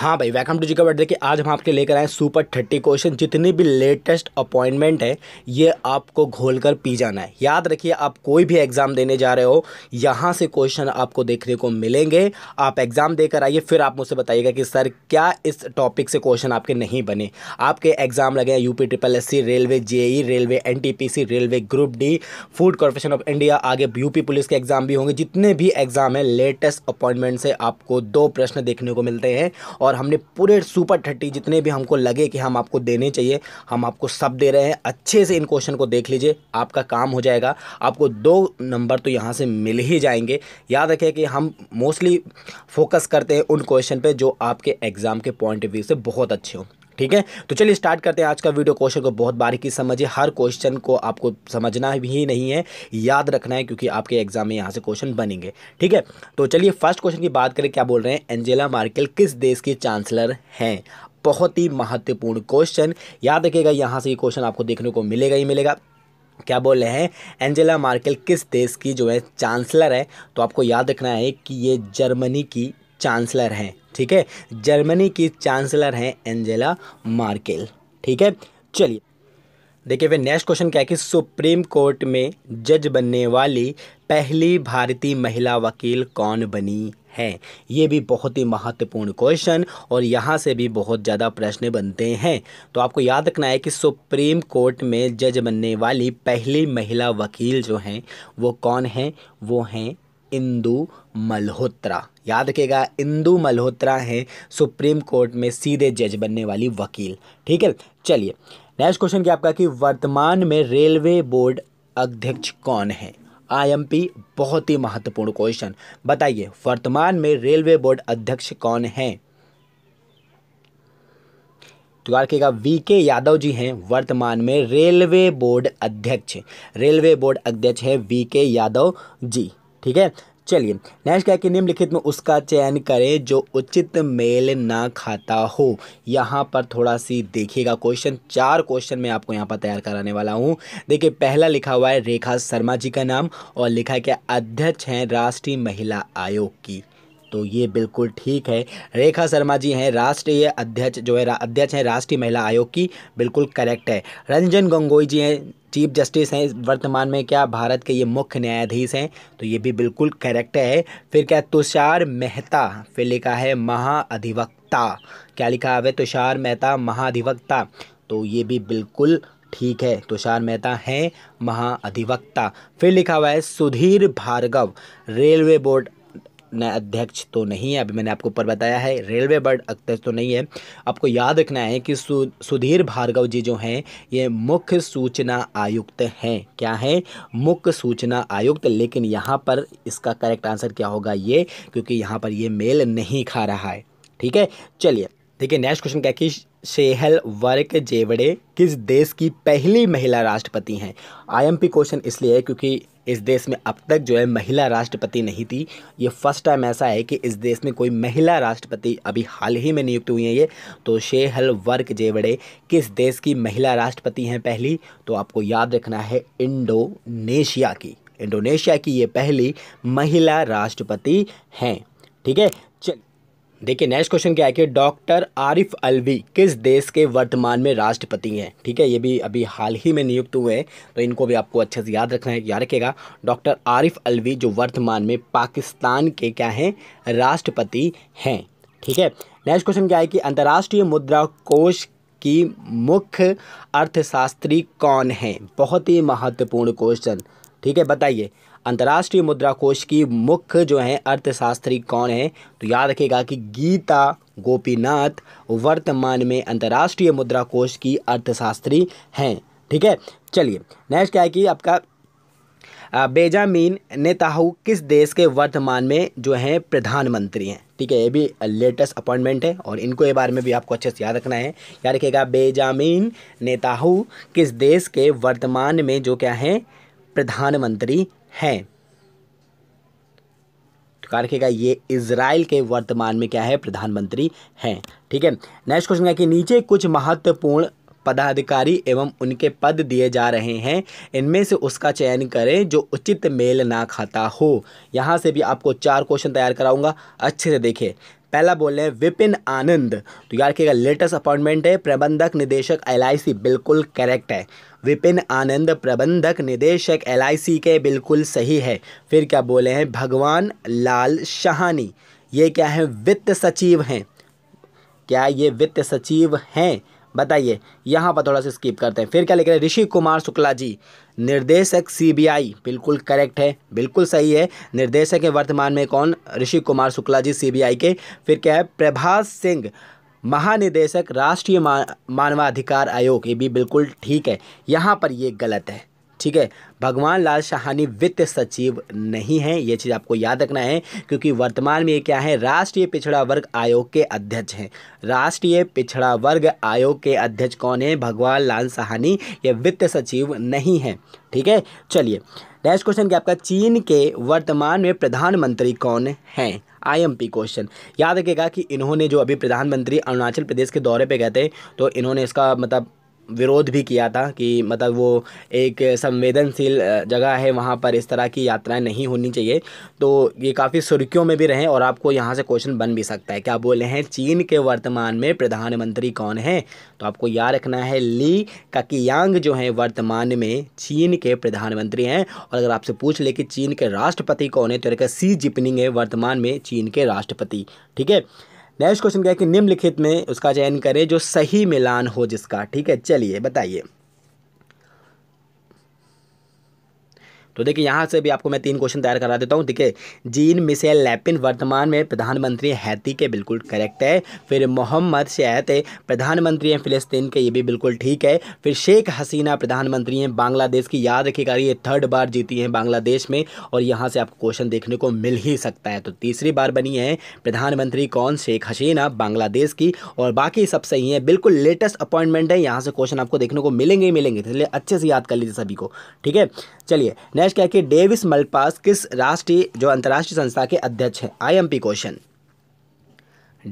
हाँ भाई welcome to जी का बर्थडे देखिए आज हम आपके लेकर आए सुपर थर्टी क्वेश्चन जितनी भी लेटेस्ट अपॉइंटमेंट है ये आपको घोल कर पी जाना है याद रखिए आप कोई भी एग्ज़ाम देने जा रहे हो यहाँ से क्वेश्चन आपको देखने को मिलेंगे आप एग्ज़ाम देकर आइए फिर आप मुझसे बताइएगा कि सर क्या इस टॉपिक से क्वेश्चन आपके नहीं बने आपके एग्ज़ाम लगे हैं UP triple S C railway JE railway N railway group D Food Corporation of India आगे यूपी पुलिस के एग्ज़ाम भी होंगे जितने भी एग्ज़ाम हैं लेटेस्ट अपॉइंटमेंट से आपको दो प्रश्न देखने को मिलते हैं और और हमने पूरे सुपर थर्टी जितने भी हमको लगे कि हम आपको देने चाहिए हम आपको सब दे रहे हैं अच्छे से इन क्वेश्चन को देख लीजिए आपका काम हो जाएगा आपको दो नंबर तो यहाँ से मिल ही जाएंगे याद रखें कि हम मोस्टली फोकस करते हैं उन क्वेश्चन पर जो आपके एग्ज़ाम के पॉइंट ऑफ व्यू से बहुत अच्छे हों ठीक है तो चलिए स्टार्ट करते हैं आज का वीडियो क्वेश्चन को बहुत बारीकी समझिए हर क्वेश्चन को आपको समझना भी नहीं है याद रखना है क्योंकि आपके एग्जाम में यहाँ से क्वेश्चन बनेंगे ठीक है तो चलिए फर्स्ट क्वेश्चन की बात करें क्या बोल रहे हैं एंजेला मार्केल किस देश की चांसलर हैं बहुत ही महत्वपूर्ण क्वेश्चन याद रखिएगा यहाँ से ये क्वेश्चन आपको देखने को मिलेगा ही मिलेगा क्या बोल रहे हैं एंजेला मार्केल किस देश की जो है चांसलर है तो आपको याद रखना है कि ये जर्मनी की चांसलर हैं ठीक है जर्मनी की चांसलर हैं एंजेला मार्केल ठीक है चलिए देखिए फिर नेक्स्ट क्वेश्चन क्या है कि सुप्रीम कोर्ट में जज बनने वाली पहली भारतीय महिला वकील कौन बनी है ये भी बहुत ही महत्वपूर्ण क्वेश्चन और यहाँ से भी बहुत ज़्यादा प्रश्न बनते हैं तो आपको याद रखना है कि सुप्रीम कोर्ट में जज बनने वाली पहली महिला वकील जो हैं वो कौन हैं वो हैं इंदू मल्होत्रा याद रखेगा इंदू मल्होत्रा हैं सुप्रीम कोर्ट में सीधे जज बनने वाली वकील ठीक है चलिए नेक्स्ट क्वेश्चन क्या आपका कि वर्तमान में रेलवे बोर्ड अध्यक्ष कौन है आईएमपी बहुत ही महत्वपूर्ण क्वेश्चन बताइए वर्तमान में रेलवे बोर्ड अध्यक्ष कौन है तो यार कहेगा वी के यादव जी हैं वर्तमान में रेलवे बोर्ड अध्यक्ष रेलवे बोर्ड अध्यक्ष है वी के यादव जी ठीक है चलिए नेक्स्ट क्या कि निम्नलिखित में उसका चयन करें जो उचित मेल ना खाता हो यहाँ पर थोड़ा सी देखिएगा क्वेश्चन चार क्वेश्चन मैं आपको यहाँ पर तैयार कराने वाला हूँ देखिए पहला लिखा हुआ है रेखा शर्मा जी का नाम और लिखा है क्या अध्यक्ष हैं राष्ट्रीय महिला आयोग की तो ये बिल्कुल ठीक है रेखा शर्मा जी हैं राष्ट्रीय अध्यक्ष जो है अध्यक्ष हैं राष्ट्रीय महिला आयोग की बिल्कुल करेक्ट है रंजन गंगोई जी हैं चीफ जस्टिस हैं वर्तमान में क्या भारत के ये मुख्य न्यायाधीश हैं तो ये भी बिल्कुल करेक्ट है फिर क्या तुषार मेहता फिर लिखा है महाअधिवक्ता क्या लिखा है तुषार मेहता महाअधिवक्ता तो ये भी बिल्कुल ठीक है तुषार मेहता हैं महाअधिवक्ता फिर लिखा हुआ है सुधीर भार्गव रेलवे बोर्ड नया अध्यक्ष तो नहीं है अभी मैंने आपको ऊपर बताया है रेलवे बर्ड अध्यक्ष तो नहीं है आपको याद रखना है कि सु, सुधीर भार्गव जी जो हैं ये मुख्य सूचना आयुक्त हैं क्या है मुख्य सूचना आयुक्त लेकिन यहाँ पर इसका करेक्ट आंसर क्या होगा ये क्योंकि यहाँ पर ये मेल नहीं खा रहा है ठीक है चलिए देखिए नेक्स्ट क्वेश्चन क्या कि शेहल वर्क जेवड़े किस देश की पहली महिला राष्ट्रपति हैं आईएमपी क्वेश्चन इसलिए है क्योंकि इस देश में अब तक जो है महिला राष्ट्रपति नहीं थी ये फर्स्ट टाइम ऐसा है कि इस देश में कोई महिला राष्ट्रपति अभी हाल ही में नियुक्त हुई है ये तो शेहल वर्क जेवड़े किस देश की महिला राष्ट्रपति हैं पहली तो आपको याद रखना है इंडोनेशिया की इंडोनेशिया की ये पहली महिला राष्ट्रपति हैं ठीक है देखिए नेक्स्ट क्वेश्चन क्या है कि डॉक्टर आरिफ अलवी किस देश के वर्तमान में राष्ट्रपति हैं ठीक है ये भी अभी हाल ही में नियुक्त हुए हैं तो इनको भी आपको अच्छे से याद रखना है याद रखेगा डॉक्टर आरिफ अलवी जो वर्तमान में पाकिस्तान के क्या हैं राष्ट्रपति हैं ठीक है नेक्स्ट क्वेश्चन क्या है कि अंतर्राष्ट्रीय मुद्रा कोष की मुख्य अर्थशास्त्री कौन है बहुत ही महत्वपूर्ण क्वेश्चन ठीक है बताइए अंतर्राष्ट्रीय मुद्रा कोष की मुख्य जो है अर्थशास्त्री कौन है तो याद रखेगा कि गीता गोपीनाथ वर्तमान में अंतर्राष्ट्रीय मुद्रा कोष की अर्थशास्त्री हैं ठीक है चलिए नेक्स्ट क्या है कि आपका बेजामीन नेताहू किस देश के वर्तमान में जो हैं प्रधानमंत्री हैं ठीक है ये भी लेटेस्ट अपॉइंटमेंट है और इनको ये बारे में भी आपको अच्छे से याद रखना है याद रखिएगा बेजामीन नेताहू किस देश के वर्तमान में जो क्या हैं प्रधानमंत्री हैं तो कार रखेगा ये इसराइल के वर्तमान में क्या है प्रधानमंत्री हैं ठीक है नेक्स्ट क्वेश्चन है कि नीचे कुछ महत्वपूर्ण पदाधिकारी एवं उनके पद दिए जा रहे हैं इनमें से उसका चयन करें जो उचित मेल ना खाता हो यहाँ से भी आपको चार क्वेश्चन तैयार कराऊंगा अच्छे से देखें पहला बोल रहे हैं विपिन आनंद तो यार क्या लेटेस्ट अपॉइंटमेंट है प्रबंधक निदेशक एल बिल्कुल करेक्ट है विपिन आनंद प्रबंधक निदेशक एल के बिल्कुल सही है फिर क्या बोले हैं भगवान लाल शाहानी ये क्या है वित्त सचिव हैं क्या ये वित्त सचिव हैं बताइए यहाँ पर थोड़ा सा स्किप करते हैं फिर क्या लिख रहे हैं ऋषि कुमार शुक्ला जी निर्देशक सीबीआई बिल्कुल करेक्ट है बिल्कुल सही है निर्देशक है वर्तमान में कौन ऋषि कुमार शुक्ला जी सीबीआई के फिर क्या है प्रभास सिंह महानिदेशक राष्ट्रीय मानवाधिकार आयोग ये भी बिल्कुल ठीक है यहाँ पर ये गलत है ठीक है भगवान लाल शाहानी वित्त सचिव नहीं है ये चीज़ आपको याद रखना है क्योंकि वर्तमान में ये क्या है राष्ट्रीय पिछड़ा वर्ग आयोग के अध्यक्ष हैं राष्ट्रीय पिछड़ा वर्ग आयोग के अध्यक्ष कौन है भगवान लाल शाहानी ये वित्त सचिव नहीं है ठीक है चलिए नेक्स्ट क्वेश्चन क्या आपका चीन के वर्तमान में प्रधानमंत्री कौन हैं आईएमपी क्वेश्चन याद रखेगा कि इन्होंने जो अभी प्रधानमंत्री अरुणाचल प्रदेश के दौरे पे गए थे तो इन्होंने इसका मतलब विरोध भी किया था कि मतलब वो एक संवेदनशील जगह है वहाँ पर इस तरह की यात्राएं नहीं होनी चाहिए तो ये काफ़ी सुर्खियों में भी रहे और आपको यहाँ से क्वेश्चन बन भी सकता है क्या बोले हैं चीन के वर्तमान में प्रधानमंत्री कौन है तो आपको याद रखना है ली ककियांग जो हैं वर्तमान में चीन के प्रधानमंत्री हैं और अगर आपसे पूछ ले कि चीन के राष्ट्रपति कौन है तो सी जिपनिंग है वर्तमान में चीन के राष्ट्रपति ठीक है नेक्स्ट क्वेश्चन क्या है कि निम्नलिखित में उसका चयन करें जो सही मिलान हो जिसका ठीक है चलिए बताइए तो देखिए यहाँ से भी आपको मैं तीन क्वेश्चन तैयार करा देता हूँ देखिए जीन मिसेल लैपिन वर्तमान में प्रधानमंत्री हैती के बिल्कुल करेक्ट है फिर मोहम्मद शहत प्रधानमंत्री हैं फिलिस्तीन के ये भी बिल्कुल ठीक है फिर शेख हसीना प्रधानमंत्री हैं बांग्लादेश की याद रखिएगा ये थर्ड बार जीती हैं बांग्लादेश में और यहाँ से आपको क्वेश्चन देखने को मिल ही सकता है तो तीसरी बार बनी है प्रधानमंत्री कौन शेख हसीना बांग्लादेश की और बाकी सब सही है बिल्कुल लेटेस्ट अपॉइंटमेंट है यहाँ से क्वेश्चन आपको देखने को मिलेंगे ही मिलेंगे इसलिए अच्छे से याद कर लीजिए सभी को ठीक है चलिए नेक्स्ट नेक्स्ट क्या है कि डेविस मल्पास किस राष्ट्रीय जो अंतर्राष्ट्रीय संस्था के अध्यक्ष हैं आईएमपी क्वेश्चन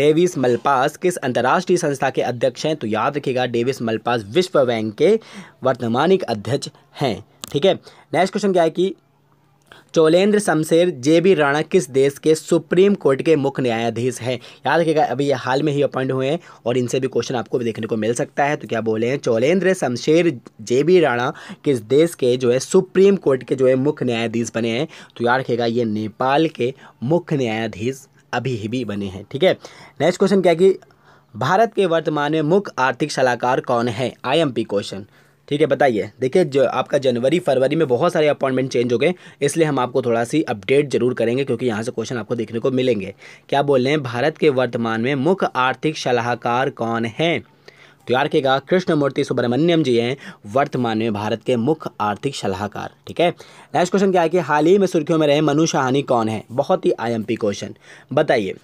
डेविस मलपास किस अंतर्राष्ट्रीय संस्था के अध्यक्ष हैं तो याद रखिएगा डेविस मलपास विश्व बैंक के वर्तमानिक अध्यक्ष हैं ठीक है नेक्स्ट क्वेश्चन क्या है कि चोलेंद्र शमशेर जे बी राणा किस देश के सुप्रीम कोर्ट के मुख्य न्यायाधीश हैं याद रखिएगा अभी ये हाल में ही अपॉइंट हुए हैं और इनसे भी क्वेश्चन आपको भी देखने को मिल सकता है तो क्या बोले हैं चोलेंद्र शमशेर जे बी राणा किस देश के जो है सुप्रीम कोर्ट के जो है मुख्य न्यायाधीश बने हैं तो याद रखिएगा ये नेपाल के मुख्य न्यायाधीश अभी ही भी बने हैं ठीक है नेक्स्ट क्वेश्चन क्या कि भारत के वर्तमान में मुख्य आर्थिक सलाहकार कौन है आई क्वेश्चन ठीक है बताइए देखिए जो आपका जनवरी फरवरी में बहुत सारे अपॉइंटमेंट चेंज हो गए इसलिए हम आपको थोड़ा सी अपडेट जरूर करेंगे क्योंकि यहाँ से क्वेश्चन आपको देखने को मिलेंगे क्या बोल रहे हैं भारत के वर्तमान में मुख्य आर्थिक सलाहकार कौन है तो यार कहेगा कृष्णमूर्ति सुब्रमण्यम जी हैं वर्तमान में भारत के मुख्य आर्थिक सलाहकार ठीक है नेक्स्ट क्वेश्चन क्या है कि हाल ही में सुर्खियों में रहे मनु शाहानी कौन है बहुत ही आई क्वेश्चन बताइए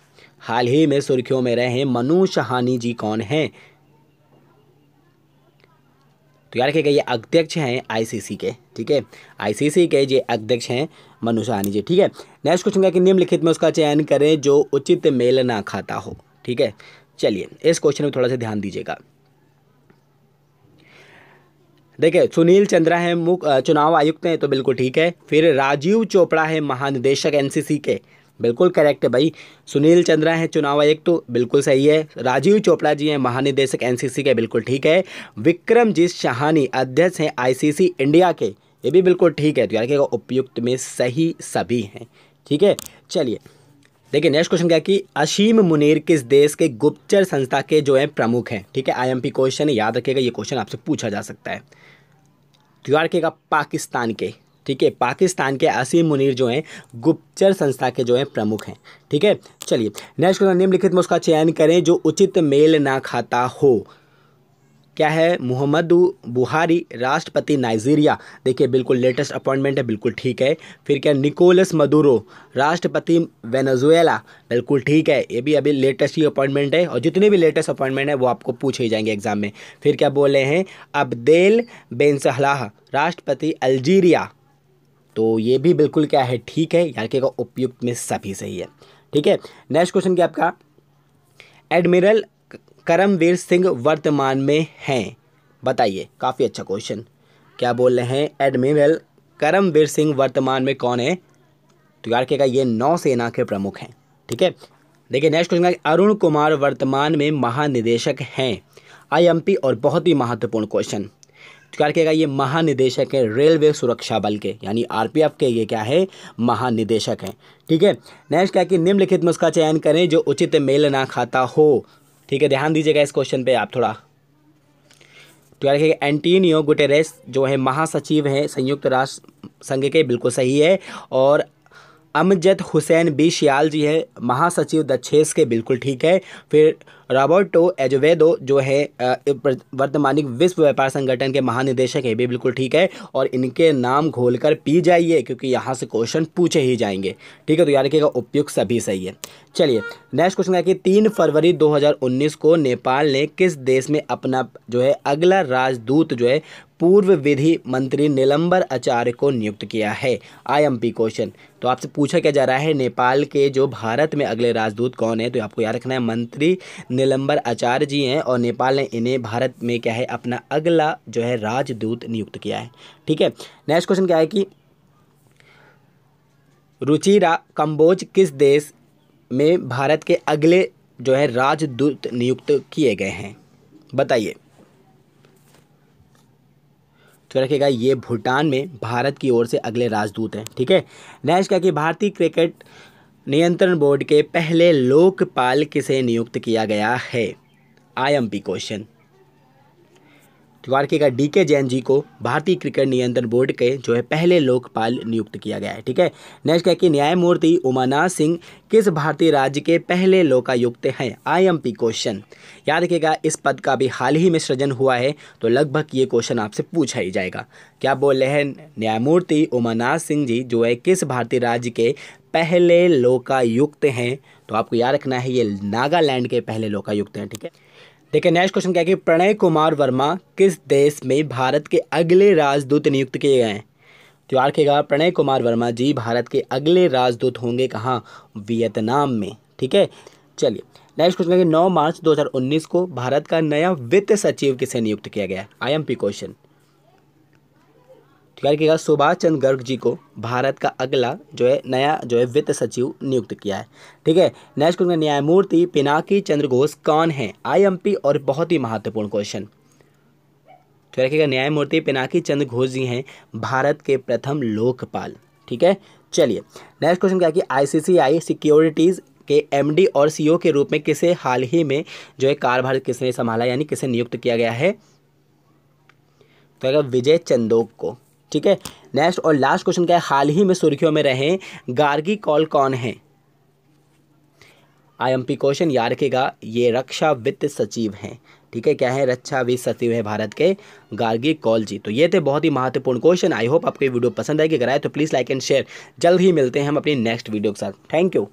हाल ही में सुर्खियों में रहे मनु शाहानी जी कौन हैं तो यार रखेगा ये अध्यक्ष हैं आईसीसी के ठीक है आईसीसी के ये अध्यक्ष हैं मनु सहनी जी ठीक है नेक्स्ट क्वेश्चन का कि निम्नलिखित में उसका चयन करें जो उचित मेल ना खाता हो ठीक है चलिए इस क्वेश्चन में थोड़ा सा ध्यान दीजिएगा देखिए सुनील चंद्रा है मुख्य चुनाव आयुक्त हैं तो बिल्कुल ठीक है फिर राजीव चोपड़ा है महानिदेशक एनसीसी के बिल्कुल करेक्ट है भाई सुनील चंद्रा है चुनाव आयुक्त तो बिल्कुल सही है राजीव चोपड़ा जी हैं महानिदेशक एनसीसी के बिल्कुल ठीक है विक्रमजीत शाहानी अध्यक्ष हैं आईसीसी इंडिया के ये भी बिल्कुल ठीक है तो यार क्या उपयुक्त में सही सभी हैं ठीक है चलिए देखिए नेक्स्ट क्वेश्चन क्या कि अशीम मुनीर किस देश के गुप्तचर संस्था के जो है प्रमुख हैं ठीक है आईएमपी क्वेश्चन याद रखिएगा ये क्वेश्चन आपसे पूछा जा सकता है तो यार रखिएगा पाकिस्तान के ठीक है पाकिस्तान के असीम मुनीर जो हैं गुप्तचर संस्था के जो हैं प्रमुख हैं ठीक है चलिए नेक्स्ट क्वेश्चन निम्नलिखित में उसका चयन करें जो उचित मेल ना खाता हो क्या है मोहम्मद बुहारी राष्ट्रपति नाइजीरिया देखिए बिल्कुल लेटेस्ट अपॉइंटमेंट है बिल्कुल ठीक है फिर क्या निकोलस मदुरो राष्ट्रपति वेनेजुएला बिल्कुल ठीक है ये भी अभी लेटेस्ट ही अपॉइंटमेंट है और जितने भी लेटेस्ट अपॉइंटमेंट है वो आपको पूछे ही जाएंगे एग्जाम में फिर क्या बोल रहे हैं अब्देल बेनसलाह राष्ट्रपति अल्जीरिया तो ये भी बिल्कुल क्या है ठीक है यार के का उपयुक्त में सभी सही है ठीक है नेक्स्ट क्वेश्चन क्या आपका एडमिरल करमवीर सिंह वर्तमान में हैं बताइए काफ़ी अच्छा क्वेश्चन क्या बोल रहे हैं एडमिरल करमवीर सिंह वर्तमान में कौन है तो यार का ये नौसेना के प्रमुख हैं ठीक है देखिए नेक्स्ट क्वेश्चन का अरुण कुमार वर्तमान में महानिदेशक हैं आईएमपी और बहुत ही महत्वपूर्ण क्वेश्चन क्या रखेगा ये महानिदेशक है रेलवे सुरक्षा बल के यानी आरपीएफ के ये क्या है महानिदेशक हैं ठीक है नेक्स्ट क्या कि निम्नलिखित में उसका चयन करें जो उचित मेल ना खाता हो ठीक है ध्यान दीजिएगा इस क्वेश्चन पे आप थोड़ा तो क्या यार एंटीनियो गुटेरेस जो है महासचिव हैं संयुक्त राष्ट्र संघ के बिल्कुल सही है और अमजद हुसैन बी श्याल जी है महासचिव दक्षेस के बिल्कुल ठीक है फिर रॉबर्टो एजवेदो जो है वर्तमानिक विश्व व्यापार संगठन के महानिदेशक है भी बिल्कुल ठीक है और इनके नाम घोल कर पी जाइए क्योंकि यहाँ से क्वेश्चन पूछे ही जाएंगे ठीक है तो याद रखिएगा उपयुक्त सभी सही है चलिए नेक्स्ट क्वेश्चन है कि तीन फरवरी 2019 को नेपाल ने किस देश में अपना जो है अगला राजदूत जो है पूर्व विधि मंत्री नीलंबर आचार्य को नियुक्त किया है आईएमपी क्वेश्चन तो आपसे पूछा क्या जा रहा है नेपाल के जो भारत में अगले राजदूत कौन है तो आपको याद रखना है मंत्री निलंबर आचार्य जी हैं और नेपाल ने इन्हें भारत में क्या है अपना अगला जो है राजदूत नियुक्त किया है ठीक है नेक्स्ट क्वेश्चन क्या है कि रुचिरा कंबोज किस देश में भारत के अगले जो है राजदूत नियुक्त किए गए हैं बताइए तो रखेगा ये भूटान में भारत की ओर से अगले राजदूत हैं ठीक है नेक्स्ट क्या कि भारतीय क्रिकेट नियंत्रण बोर्ड के पहले लोकपाल किसे नियुक्त किया गया है आईएमपी क्वेश्चन द्वारके का डी के जैन जी को भारतीय क्रिकेट नियंत्रण बोर्ड के जो है पहले लोकपाल नियुक्त किया गया है ठीक है नेक्स्ट क्या कि न्यायमूर्ति उमानाथ सिंह किस भारतीय राज्य के पहले लोकायुक्त हैं आईएमपी क्वेश्चन याद रखिएगा इस पद का भी हाल ही में सृजन हुआ है तो लगभग ये क्वेश्चन आपसे पूछा ही जाएगा क्या बोल रहे हैं न्यायमूर्ति उमानाथ सिंह जी जो है किस भारतीय राज्य के पहले लोकायुक्त हैं तो आपको याद रखना है ये नागालैंड के पहले लोकायुक्त हैं ठीक है देखिए नेक्स्ट क्वेश्चन क्या है कि प्रणय कुमार वर्मा किस देश में भारत के अगले राजदूत नियुक्त किए गए हैं तो याद रखिएगा प्रणय कुमार वर्मा जी भारत के अगले राजदूत होंगे कहाँ वियतनाम में ठीक है चलिए नेक्स्ट क्वेश्चन है कि 9 मार्च 2019 को भारत का नया वित्त सचिव किसे नियुक्त किया गया आई पी क्वेश्चन तो रखिएगा सुभाष चंद्र गर्ग जी को भारत का अगला जो है नया जो है वित्त सचिव नियुक्त किया है ठीक है नेक्स्ट क्वेश्चन न्यायमूर्ति पिनाकी चंद्र घोष कौन है आईएमपी और बहुत ही महत्वपूर्ण क्वेश्चन तो रखिएगा न्यायमूर्ति पिनाकी चंद्र घोष जी हैं भारत के प्रथम लोकपाल ठीक है चलिए नेक्स्ट क्वेश्चन क्या कि आईसीसीआई सिक्योरिटीज़ के एमडी और सीईओ e के रूप में किसे हाल ही में जो है कारभार किसने संभाला यानी किसे नियुक्त किया गया है तो विजय चंदोक को ठीक है नेक्स्ट और लास्ट क्वेश्चन क्या है हाल ही में सुर्खियों में रहे गार्गी कॉल कौन है आईएमपी क्वेश्चन याद रखेगा ये रक्षा वित्त सचिव हैं ठीक है क्या है रक्षा वित्त सचिव है भारत के गार्गी कॉल जी तो ये थे बहुत ही महत्वपूर्ण क्वेश्चन आई होप आपको ये वीडियो पसंद आएगी अगर आए तो प्लीज़ लाइक एंड शेयर जल्द ही मिलते हैं हम अपनी नेक्स्ट वीडियो के साथ थैंक यू